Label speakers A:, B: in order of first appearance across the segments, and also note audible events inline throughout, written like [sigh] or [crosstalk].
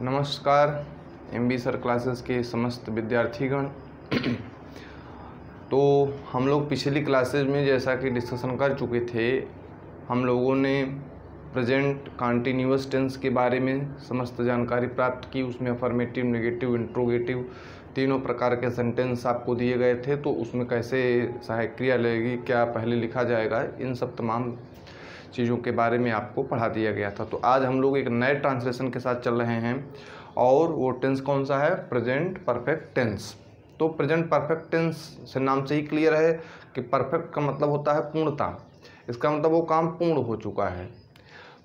A: नमस्कार M B sir classes के समस्त विद्यार्थीगण तो हम लोग पिछली क्लासेज में जैसा कि डिस्कशन कर चुके थे हम लोगों ने प्रेजेंट कॉन्टीन्यूस टेंस के बारे में समस्त जानकारी प्राप्त की उसमें अफर्मेटिव नेगेटिव इंट्रोगेटिव तीनों प्रकार के सेंटेंस आपको दिए गए थे तो उसमें कैसे सहायक क्रिया लगेगी क्या पहले लिखा जाएगा इन सब तमाम चीज़ों के बारे में आपको पढ़ा दिया गया था तो आज हम लोग एक नए ट्रांसलेशन के साथ चल रहे हैं और वो टेंस कौन सा है प्रेजेंट परफेक्ट टेंस तो प्रेजेंट परफेक्ट टेंस से नाम से ही क्लियर है कि परफेक्ट का मतलब होता है पूर्णता इसका मतलब वो काम पूर्ण हो चुका है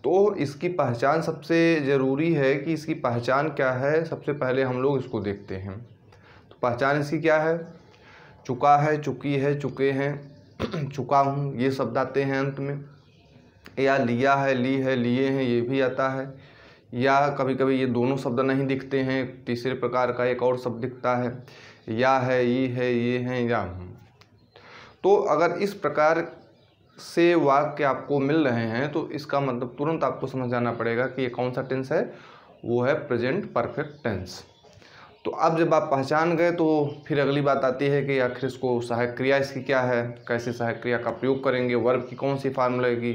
A: तो इसकी पहचान सबसे ज़रूरी है कि इसकी पहचान क्या है सबसे पहले हम लोग इसको देखते हैं तो पहचान इसकी क्या है चुका है चुकी है चुके हैं [clears throat] चुका हूँ ये शब्द आते हैं अंत में या लिया है ली है लिए हैं ये भी आता है या कभी कभी ये दोनों शब्द नहीं दिखते हैं तीसरे प्रकार का एक और शब्द दिखता है या है ये है ये हैं या तो अगर इस प्रकार से वाक्य आपको मिल रहे हैं तो इसका मतलब तुरंत आपको समझ जाना पड़ेगा कि ये कौन सा टेंस है वो है प्रेजेंट परफेक्ट टेंस तो अब जब आप पहचान गए तो फिर अगली बात आती है कि आखिर इसको सहायक क्रिया इसकी क्या है कैसे सहायक क्रिया का प्रयोग करेंगे वर्ब की कौन सी फार्म लगेगी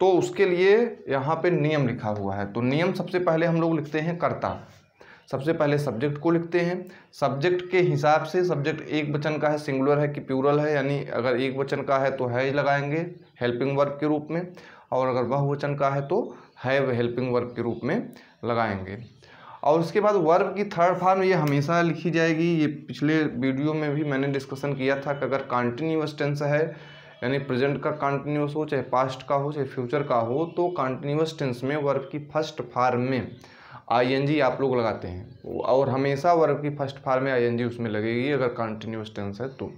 A: तो उसके लिए यहाँ पे नियम लिखा हुआ है तो नियम सबसे पहले हम लोग लिखते हैं कर्ता सबसे पहले सब्जेक्ट को लिखते हैं सब्जेक्ट के हिसाब से सब्जेक्ट एक वचन का है सिंगुलर है कि प्यूरल है यानी अगर एक वचन का है तो हैज लगाएंगे हेल्पिंग वर्ग के रूप में और अगर वह वचन का है तो हैव हेल्पिंग वर्क के रूप में लगाएंगे और उसके बाद वर्ब की थर्ड फार्म ये हमेशा लिखी जाएगी ये पिछले वीडियो में भी मैंने डिस्कशन किया था कि अगर कॉन्टिन्यूस टेंस है यानी प्रेजेंट का कंटिन्यूस हो चाहे पास्ट का हो चाहे फ्यूचर का हो तो कंटिन्यूस टेंस में वर्ब की फर्स्ट फार्म में आई आप लोग लगाते हैं और हमेशा वर्ब की फर्स्ट फार्म में आई उसमें लगेगी अगर कंटिन्यूस टेंस है तो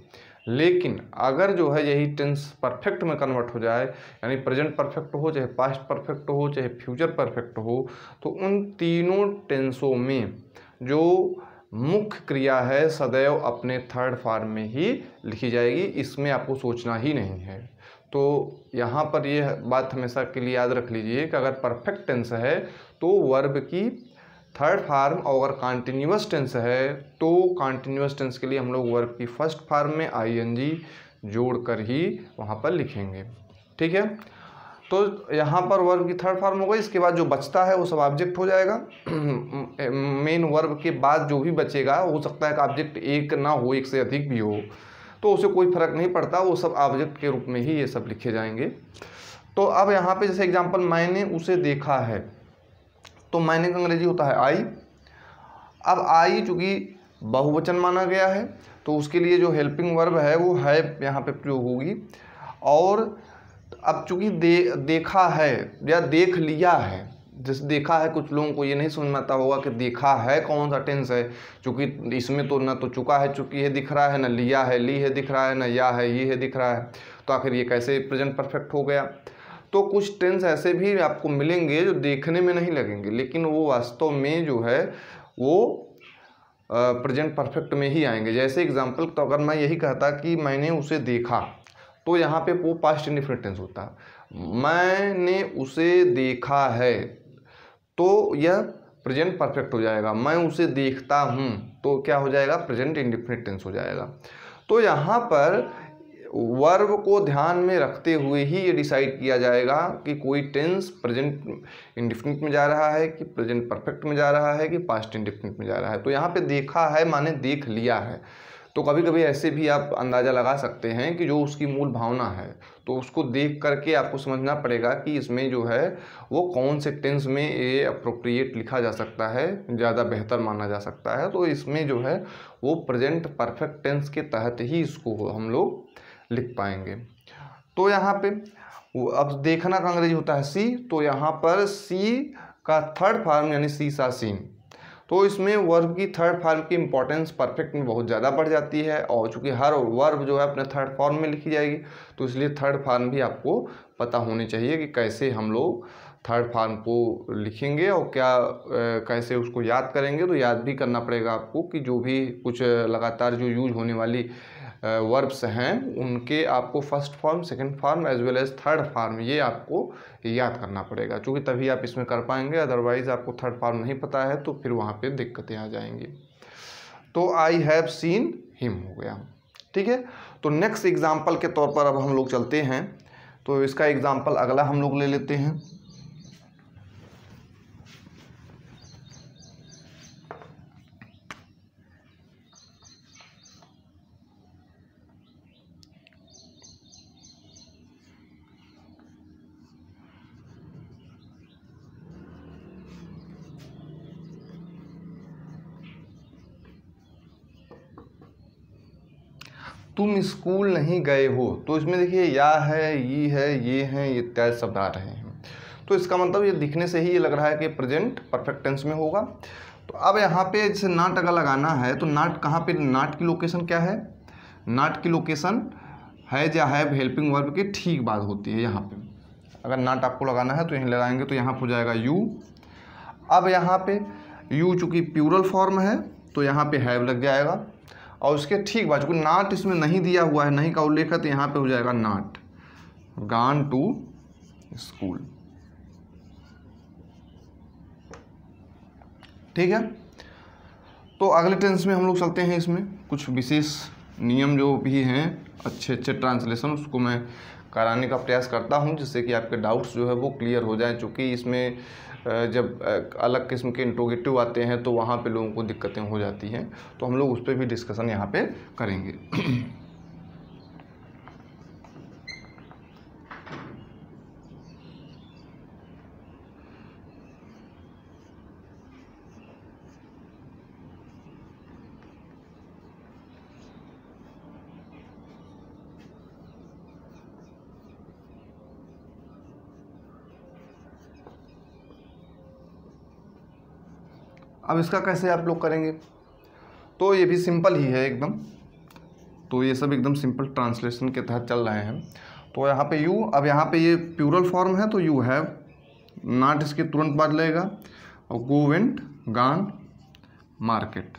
A: लेकिन अगर जो है यही टेंस परफेक्ट में कन्वर्ट हो जाए यानी प्रेजेंट परफेक्ट हो चाहे पास्ट परफेक्ट हो चाहे फ्यूचर परफेक्ट हो तो उन तीनों टेंसों में जो मुख्य क्रिया है सदैव अपने थर्ड फार्म में ही लिखी जाएगी इसमें आपको सोचना ही नहीं है तो यहाँ पर यह बात हमेशा के लिए याद रख लीजिए कि अगर परफेक्ट टेंस है तो वर्ब की थर्ड फार्म और अगर कॉन्टीन्यूस टेंस है तो कॉन्टीन्यूस टेंस के लिए हम लोग वर्ब की फर्स्ट फार्म में आईएनजी जोड़ कर ही वहाँ पर लिखेंगे ठीक है तो यहाँ पर वर्ब की थर्ड फॉर्म हो गई इसके बाद जो बचता है वो सब ऑब्जेक्ट हो जाएगा मेन [clears throat] वर्ब के बाद जो भी बचेगा हो सकता है कि ऑब्जेक्ट एक ना हो एक से अधिक भी हो तो उसे कोई फर्क नहीं पड़ता वो सब ऑब्जेक्ट के रूप में ही ये सब लिखे जाएंगे तो अब यहाँ पे जैसे एग्जांपल मैंने उसे देखा है तो मैंने का अंग्रेजी होता है आई अब आई चूँकि बहुवचन माना गया है तो उसके लिए जो हेल्पिंग वर्ब है वो है यहाँ पे प्रयोग होगी और अब चूंकि दे देखा है या देख लिया है जैसे देखा है कुछ लोगों को ये नहीं समझ में आता होगा कि देखा है कौन सा टेंस है चूँकि इसमें तो ना तो चुका है चुकी है दिख रहा है ना लिया है ली है दिख रहा है ना या है ये है दिख रहा है तो आखिर ये कैसे प्रेजेंट परफेक्ट हो गया तो कुछ टेंस ऐसे भी आपको मिलेंगे जो देखने में नहीं लगेंगे लेकिन वो वास्तव में जो है वो प्रेजेंट परफेक्ट में ही आएंगे जैसे एग्जाम्पल तो अगर मैं यही कहता कि मैंने उसे देखा तो यहाँ पे वो पास्ट इंडिफिनिट टेंस होता है मैंने उसे देखा है तो यह प्रेजेंट परफेक्ट हो जाएगा मैं उसे देखता हूँ तो क्या हो जाएगा प्रेजेंट इंडिफिनिट टेंस हो जाएगा तो यहाँ पर वर्ब को ध्यान में रखते हुए ही ये डिसाइड किया जाएगा कि कोई टेंस प्रेजेंट इंडिफिनिट में जा रहा है कि प्रेजेंट परफेक्ट में जा रहा है कि पास्ट इंडिफिनिट में जा रहा है तो यहाँ पे देखा है माने देख लिया है तो कभी कभी ऐसे भी आप अंदाज़ा लगा सकते हैं कि जो उसकी मूल भावना है तो उसको देख करके आपको समझना पड़ेगा कि इसमें जो है वो कौन से टेंस में ये अप्रोप्रिएट लिखा जा सकता है ज़्यादा बेहतर माना जा सकता है तो इसमें जो है वो प्रेजेंट परफेक्ट टेंस के तहत ही इसको हम लोग लिख पाएंगे तो यहाँ पर अब देखना का अंग्रेजी होता है सी तो यहाँ पर सी का थर्ड फार्म यानी सी सा सीन तो इसमें वर्ब की थर्ड फॉर्म की इंपॉर्टेंस परफेक्ट में बहुत ज़्यादा बढ़ जाती है और चूँकि हर वर्ब जो है अपने थर्ड फॉर्म में लिखी जाएगी तो इसलिए थर्ड फॉर्म भी आपको पता होनी चाहिए कि कैसे हम लोग थर्ड फॉर्म को लिखेंगे और क्या कैसे उसको याद करेंगे तो याद भी करना पड़ेगा आपको कि जो भी कुछ लगातार जो यूज होने वाली वर्ब्स हैं उनके आपको first form second form as well as third form ये आपको याद करना पड़ेगा चूँकि तभी आप इसमें कर पाएंगे अदरवाइज़ आपको थर्ड फॉर्म नहीं पता है तो फिर वहाँ पर दिक्कतें आ जाएंगी तो आई हैव सीन हिम हो गया ठीक है तो नेक्स्ट एग्जाम्पल के तौर पर अब हम लोग चलते हैं तो इसका एग्जाम्पल अगला हम लोग ले लेते हैं तुम स्कूल नहीं गए हो तो इसमें देखिए या है ये है ये हैं ये इत्यादि शब्द आ रहे हैं तो इसका मतलब ये दिखने से ही ये लग रहा है कि प्रेजेंट परफेक्ट टेंस में होगा तो अब यहाँ पे जैसे नाट अगर लगाना है तो नाट कहाँ पे नाट की लोकेशन क्या है नाट की लोकेशन हैज या हैव हेल्पिंग वर्ब के ठीक बात होती है यहाँ पे अगर नाट आपको लगाना है तो यहीं लगाएंगे तो यहाँ पर जाएगा यू अब यहाँ पे यू चूँकि प्यूरल फॉर्म है तो यहाँ पे हैव लग जाएगा और उसके ठीक बाद चूँकि नाट इसमें नहीं दिया हुआ है नहीं का उल्लेख है तो यहाँ पे हो जाएगा नाट गान टू स्कूल ठीक है तो अगले टेंस में हम लोग चलते हैं इसमें कुछ विशेष नियम जो भी हैं अच्छे अच्छे ट्रांसलेशन उसको मैं कराने का प्रयास करता हूँ जिससे कि आपके डाउट्स जो है वो क्लियर हो जाए चूँकि इसमें जब अलग किस्म के इंट्रोगेटिव आते हैं तो वहाँ पे लोगों को दिक्कतें हो जाती हैं तो हम लोग उस पर भी डिस्कसन यहाँ पे करेंगे [clears throat] अब इसका कैसे आप लोग करेंगे तो ये भी सिंपल ही है एकदम तो ये सब एकदम सिंपल ट्रांसलेशन के तहत चल रहे हैं तो यहाँ पे यू अब यहाँ पे ये प्यूरल फॉर्म है तो यू हैव नाट इसके तुरंत बाद लेगा और गो गान मार्केट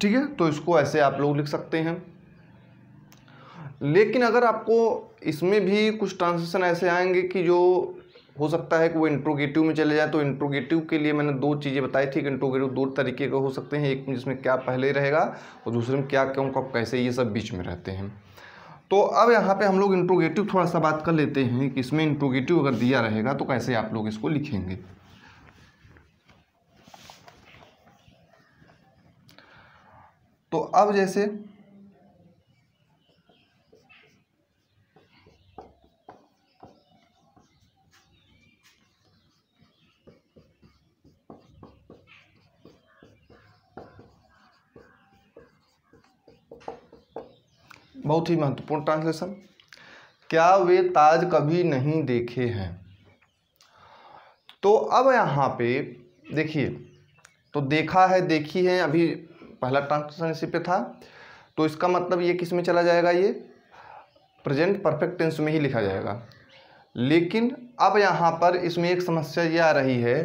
A: ठीक है तो इसको ऐसे आप लोग लिख सकते हैं लेकिन अगर आपको इसमें भी कुछ ट्रांसलेशन ऐसे आएंगे कि जो हो सकता है कि वो इंट्रोगेटिव में चले जाए तो इंट्रोगेटिव के लिए मैंने दो चीज़ें बताई थी कि इंट्रोगेटिव दो तरीके के हो सकते हैं एक में जिसमें क्या पहले रहेगा और दूसरे में क्या क्यों कब कैसे ये सब बीच में रहते हैं तो अब यहाँ पे हम लोग इंट्रोगेटिव थोड़ा सा बात कर लेते हैं कि इसमें इंट्रोगेटिव अगर दिया रहेगा तो कैसे आप लोग इसको लिखेंगे तो अब जैसे बहुत ही महत्वपूर्ण ट्रांसलेशन क्या वे ताज कभी नहीं देखे हैं तो अब यहाँ पे देखिए तो देखा है देखी है अभी पहला ट्रांसलेशन इसी पे था तो इसका मतलब ये किस में चला जाएगा ये प्रेजेंट परफेक्ट टेंस में ही लिखा जाएगा लेकिन अब यहाँ पर इसमें एक समस्या ये आ रही है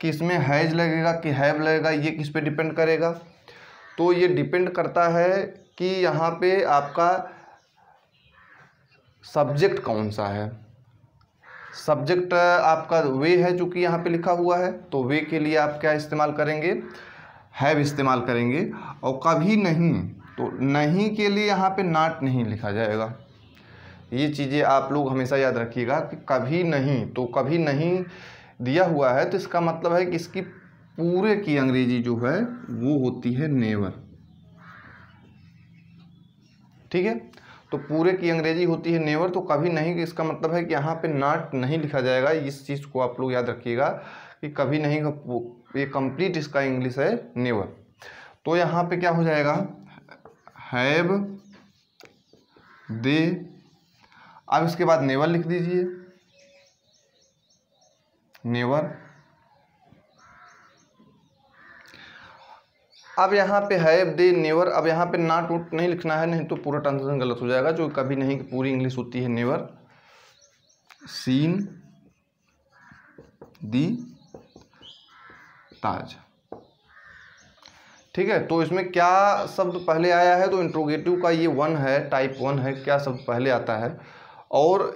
A: कि इसमें हैज लगेगा कि हैव लगेगा ये किस पे डिपेंड करेगा तो ये डिपेंड करता है कि यहाँ पे आपका सब्जेक्ट कौन सा है सब्जेक्ट आपका वे है चूँकि यहाँ पे लिखा हुआ है तो वे के लिए आप क्या इस्तेमाल करेंगे हैव इस्तेमाल करेंगे और कभी नहीं तो नहीं के लिए यहाँ पे नाट नहीं लिखा जाएगा ये चीज़ें आप लोग हमेशा याद रखिएगा कि कभी नहीं तो कभी नहीं दिया हुआ है तो इसका मतलब है कि इसकी पूरे की अंग्रेज़ी जो है वो होती है नेवर ठीक है तो पूरे की अंग्रेजी होती है नेवर तो कभी नहीं इसका मतलब है कि यहाँ पे नाट नहीं लिखा जाएगा इस चीज़ को आप लोग याद रखिएगा कि कभी नहीं ये कंप्लीट इसका इंग्लिश है नेवर तो यहाँ पे क्या हो जाएगा हैव दे अब इसके बाद नेवर लिख दीजिए नेवर अब यहाँ पे हैव दे नेवर अब यहाँ पे नाट वोट नहीं लिखना है नहीं तो पूरा ट्रांसलेशन गलत हो जाएगा जो कभी नहीं पूरी इंग्लिश होती है नेवर सीन दी ताज ठीक है तो इसमें क्या शब्द पहले आया है तो इंट्रोगेटिव का ये वन है टाइप वन है क्या शब्द पहले आता है और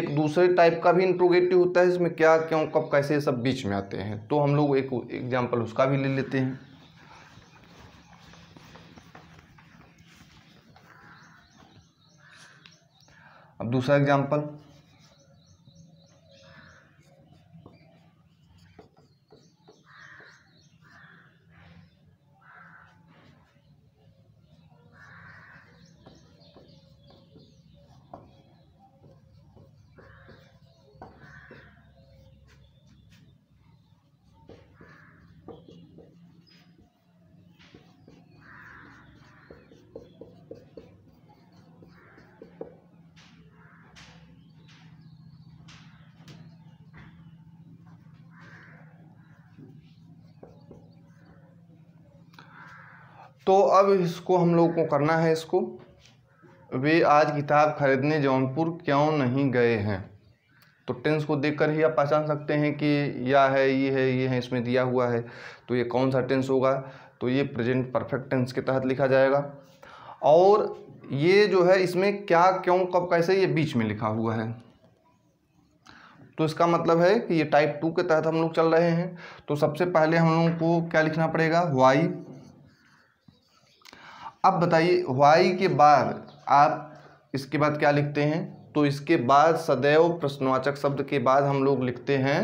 A: एक दूसरे टाइप का भी इंट्रोगेटिव होता है इसमें क्या क्यों कब कैसे सब बीच में आते हैं तो हम लोग एक एग्जाम्पल उसका भी ले लेते हैं अब दूसरा एग्जाम्पल तो अब इसको हम लोगों को करना है इसको वे आज किताब खरीदने जौनपुर क्यों नहीं गए हैं तो टेंस को देखकर ही आप पहचान सकते हैं कि या है ये है ये है इसमें दिया हुआ है तो ये कौन सा टेंस होगा तो ये प्रेजेंट परफेक्ट टेंस के तहत लिखा जाएगा और ये जो है इसमें क्या क्यों कब कैसे ये बीच में लिखा हुआ है तो इसका मतलब है कि ये टाइप टू के तहत हम लोग चल रहे हैं तो सबसे पहले हम लोगों को क्या लिखना पड़ेगा वाई अब बताइए वाई के बाद आप इसके बाद क्या लिखते हैं तो इसके बाद सदैव प्रश्नवाचक शब्द के बाद हम लोग लिखते हैं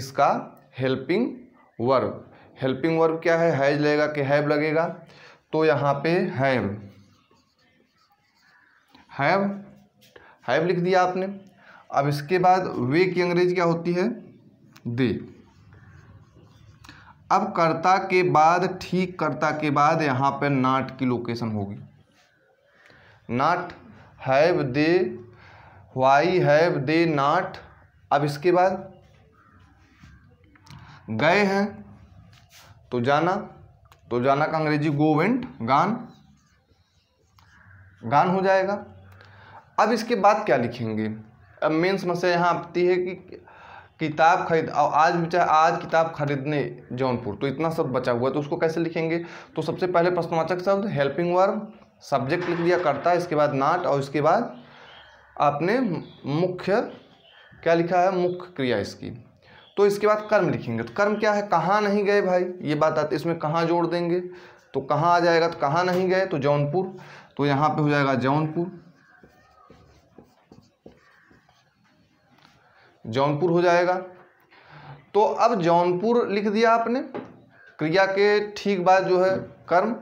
A: इसका हेल्पिंग वर्ब हेल्पिंग वर्ब क्या है हैज लगेगा कि हैव लगेगा तो यहाँ पे हैव हैव हैव लिख दिया आपने अब इसके बाद वे की अंग्रेजी क्या होती है दे अब कर्ता के बाद ठीक कर्ता के बाद यहाँ पर नाट की लोकेशन होगी not have they why have they not अब इसके बाद गए हैं तो जाना तो जाना का अंग्रेजी गो वेंट गान गान हो जाएगा अब इसके बाद क्या लिखेंगे अब मेन समस्या यहाँ आती है कि किताब खरीद और आज भी चाहे आज किताब खरीदने जौनपुर तो इतना शब्द बचा हुआ है तो उसको कैसे लिखेंगे तो सबसे पहले प्रश्नवाचक शब्द हेल्पिंग वर्ब सब्जेक्ट लिख दिया करता है इसके बाद नाट और इसके बाद आपने मुख्य क्या लिखा है मुख्य क्रिया इसकी तो इसके बाद कर्म लिखेंगे तो कर्म क्या है कहाँ नहीं गए भाई ये बात आती इसमें कहाँ जोड़ देंगे तो कहाँ आ जाएगा तो कहाँ नहीं गए तो जौनपुर तो यहाँ पे हो जाएगा जौनपुर जौनपुर हो जाएगा तो अब जौनपुर लिख दिया आपने क्रिया के ठीक बाद जो है कर्म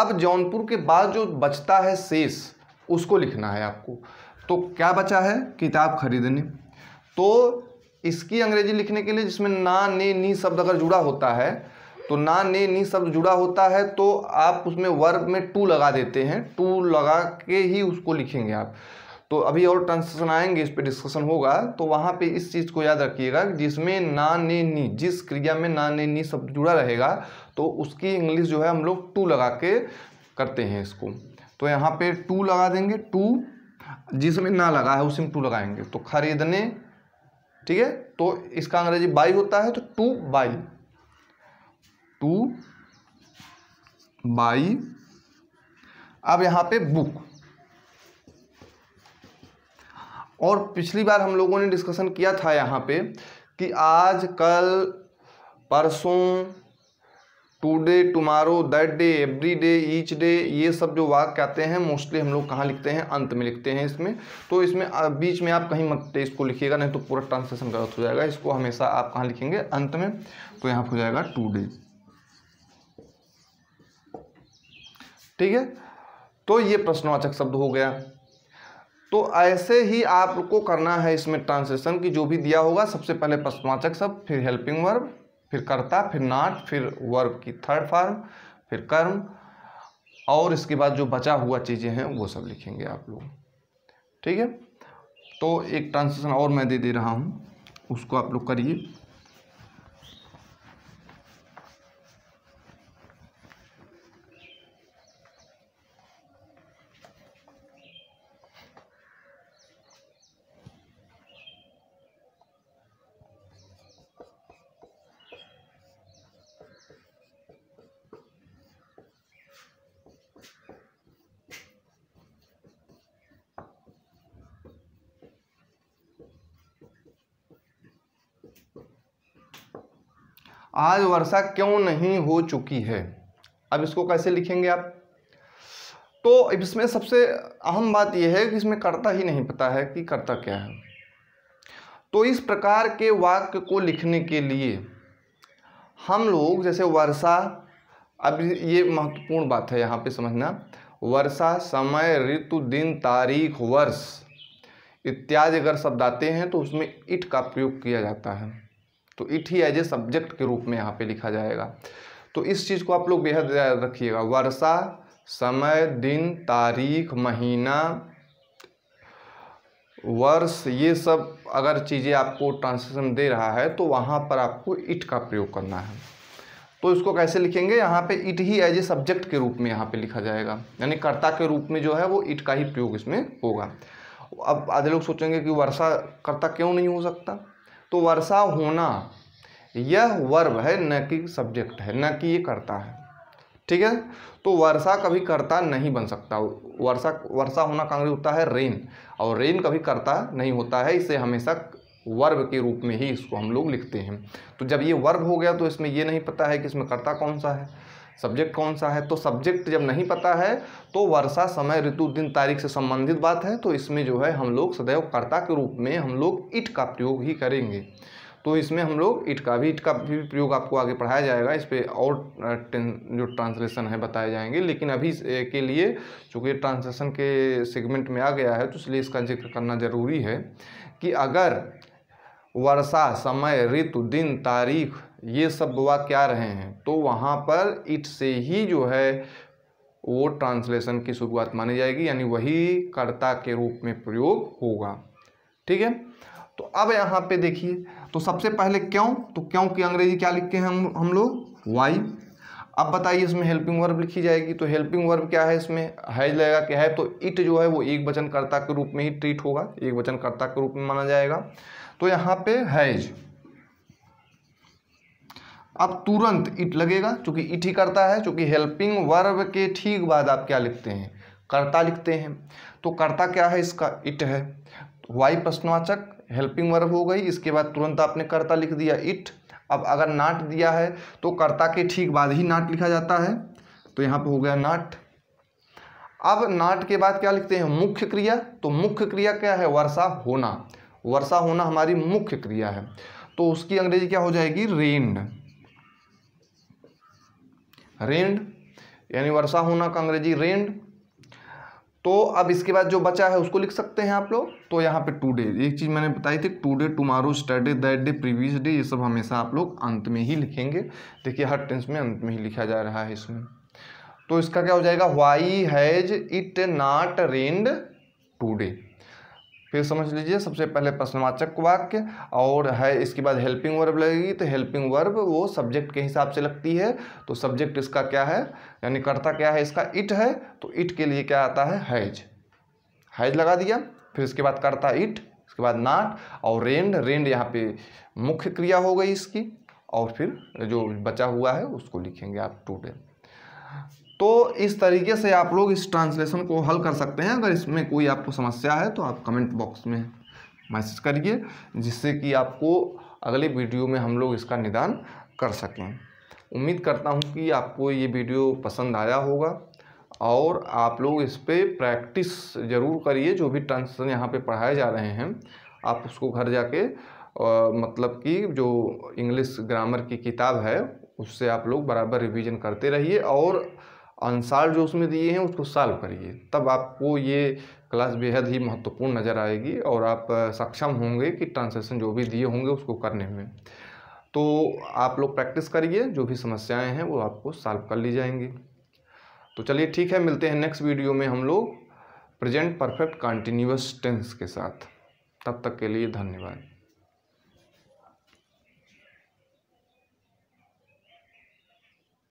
A: अब जौनपुर के बाद जो बचता है शेष उसको लिखना है आपको तो क्या बचा है किताब खरीदने तो इसकी अंग्रेजी लिखने के लिए जिसमें ना ने नी शब्द अगर जुड़ा होता है तो ना ने नी शब्द जुड़ा होता है तो आप उसमें वर्ब में टू लगा देते हैं टू लगा के ही उसको लिखेंगे आप तो अभी और ट्रांसलेशन आएंगे इस पर डिस्कशन होगा तो वहाँ पे इस चीज़ को याद रखिएगा जिसमें ना ने नी जिस क्रिया में ना ने नी शब्द जुड़ा रहेगा तो उसकी इंग्लिश जो है हम लोग टू लगा के करते हैं इसको तो यहाँ पे टू लगा देंगे टू जिसमें ना लगा है उसी में टू लगाएंगे तो खरीदने ठीक है तो इसका अंग्रेजी बाई होता है तो टू बाई टू बाई अब यहाँ पे बुक और पिछली बार हम लोगों ने डिस्कशन किया था यहाँ पे कि आज कल परसों today tomorrow that day every day each day ये सब जो वाक्य आते हैं मोस्टली हम लोग कहाँ लिखते हैं अंत में लिखते हैं इसमें तो इसमें बीच में आप कहीं मत इसको लिखिएगा नहीं तो पूरा ट्रांसलेशन गलत हो जाएगा इसको हमेशा आप कहाँ लिखेंगे अंत में तो यहाँ पर हो जाएगा टू डे ठीक है तो ये प्रश्नवाचक शब्द हो गया तो ऐसे ही आपको करना है इसमें ट्रांसलेशन की जो भी दिया होगा सबसे पहले पश्चवाचक सब फिर हेल्पिंग वर्ब फिर कर्ता फिर नाट फिर वर्ब की थर्ड फॉर्म फिर कर्म और इसके बाद जो बचा हुआ चीज़ें हैं वो सब लिखेंगे आप लोग ठीक है तो एक ट्रांसलेशन और मैं दे दे रहा हूँ उसको आप लोग करिए आज वर्षा क्यों नहीं हो चुकी है अब इसको कैसे लिखेंगे आप तो इसमें सबसे अहम बात यह है कि इसमें कर्ता ही नहीं पता है कि कर्ता क्या है तो इस प्रकार के वाक्य को लिखने के लिए हम लोग जैसे वर्षा अब ये महत्वपूर्ण बात है यहाँ पे समझना वर्षा समय ऋतु दिन तारीख वर्ष इत्यादि अगर शब्द आते हैं तो उसमें इट का प्रयोग किया जाता है तो it he as a subject के रूप में यहाँ पे लिखा जाएगा तो इस चीज़ को आप लोग बेहद याद रखिएगा वर्षा समय दिन तारीख महीना वर्ष ये सब अगर चीज़ें आपको ट्रांसलेशन दे रहा है तो वहाँ पर आपको इट का प्रयोग करना है तो इसको कैसे लिखेंगे यहाँ पे it he as a subject के रूप में यहाँ पे लिखा जाएगा यानी कर्ता के रूप में जो है वो इट का ही प्रयोग इसमें होगा अब आधे लोग सोचेंगे कि वर्षा कर्ता क्यों नहीं हो सकता तो वर्षा होना यह वर्ब है न कि सब्जेक्ट है न कि ये करता है ठीक है तो वर्षा कभी करता नहीं बन सकता वर्षा वर्षा होना कांग्रेस होता है रेन और रेन कभी करता नहीं होता है इसे हमेशा वर्ब के रूप में ही इसको हम लोग लिखते हैं तो जब ये वर्ब हो गया तो इसमें ये नहीं पता है कि इसमें करता कौन सा है सब्जेक्ट कौन सा है तो सब्जेक्ट जब नहीं पता है तो वर्षा समय ऋतु दिन तारीख से संबंधित बात है तो इसमें जो है हम लोग सदैव कर्ता के रूप में हम लोग इट का प्रयोग ही करेंगे तो इसमें हम लोग इट का भी इट का भी प्रयोग आपको आगे पढ़ाया जाएगा इस पर और जो ट्रांसलेशन है बताए जाएंगे लेकिन अभी के लिए चूँकि ट्रांसलेशन के सेगमेंट में आ गया है तो इसलिए इसका जिक्र करना ज़रूरी है कि अगर वर्षा समय ऋतु दिन तारीख ये सब वह क्या रहे हैं तो वहाँ पर इट से ही जो है वो ट्रांसलेशन की शुरुआत मानी जाएगी यानी वही कर्ता के रूप में प्रयोग होगा ठीक है तो अब यहाँ पे देखिए तो सबसे पहले क्यों तो क्यों की अंग्रेजी क्या लिखते हैं हम हम लोग वाई अब बताइए इसमें हेल्पिंग वर्ब लिखी जाएगी तो हेल्पिंग वर्ब क्या है इसमें हैज लगेगा क्या है तो इट जो है वो एक वचनकर्ता के रूप में ही ट्रीट होगा एक वचनकर्ता के रूप में माना जाएगा तो यहाँ पे हैज अब तुरंत इट लगेगा चूंकि इट ही करता है चूंकि हेल्पिंग वर्ब के ठीक बाद आप क्या लिखते हैं कर्ता लिखते हैं तो कर्ता क्या है इसका इट है तो वाई प्रश्नवाचक हेल्पिंग वर्ब हो गई इसके बाद तुरंत आपने कर्ता लिख दिया इट अब अगर नाट दिया है तो कर्ता के ठीक बाद ही नाट लिखा जाता है तो यहां पे हो गया नाट अब नाट के बाद क्या लिखते हैं मुख्य क्रिया तो मुख्य क्रिया क्या है वर्षा होना वर्षा होना हमारी मुख्य क्रिया है तो उसकी अंग्रेजी क्या हो जाएगी रेंड रेंड यानी वर्षा होना का अंग्रेजी रेंड तो अब इसके बाद जो बचा है उसको लिख सकते हैं आप लोग तो यहाँ पे टू डे एक चीज़ मैंने बताई थी today tomorrow yesterday that day previous day ये सब हमेशा आप लोग अंत में ही लिखेंगे देखिए हर टेंस में अंत में ही लिखा जा रहा है इसमें तो इसका क्या हो जाएगा why has it not rained today फिर समझ लीजिए सबसे पहले प्रश्नवाचक वाक्य और है इसके बाद हेल्पिंग वर्ब लगेगी तो हेल्पिंग वर्ब वो सब्जेक्ट के हिसाब से लगती है तो सब्जेक्ट इसका क्या है यानी कर्ता क्या है इसका इट है तो इट के लिए क्या आता है हैज हैज लगा दिया फिर इसके बाद कर्ता इट इसके बाद नाट और रेंड रेंड यहाँ पे मुख्य क्रिया हो गई इसकी और फिर जो बचा हुआ है उसको लिखेंगे आप टूडे तो इस तरीके से आप लोग इस ट्रांसलेशन को हल कर सकते हैं अगर इसमें कोई आपको समस्या है तो आप कमेंट बॉक्स में मैसेज करिए जिससे कि आपको अगले वीडियो में हम लोग इसका निदान कर सकें उम्मीद करता हूँ कि आपको ये वीडियो पसंद आया होगा और आप लोग इस पर प्रैक्टिस ज़रूर करिए जो भी ट्रांसलेशन यहाँ पर पढ़ाए जा रहे हैं आप उसको घर जाके और मतलब कि जो इंग्लिश ग्रामर की किताब है उससे आप लोग बराबर रिवीजन करते रहिए और आंसार जो उसमें दिए हैं उसको सॉल्व करिए तब आपको ये क्लास बेहद ही महत्वपूर्ण नज़र आएगी और आप सक्षम होंगे कि ट्रांसलेशन जो भी दिए होंगे उसको करने में तो आप लोग प्रैक्टिस करिए जो भी समस्याएं हैं वो आपको सॉल्व कर ली जाएंगी तो चलिए ठीक है मिलते हैं नेक्स्ट वीडियो में हम लोग प्रेजेंट परफेक्ट कंटिन्यूस टेंस के साथ तब तक के लिए धन्यवाद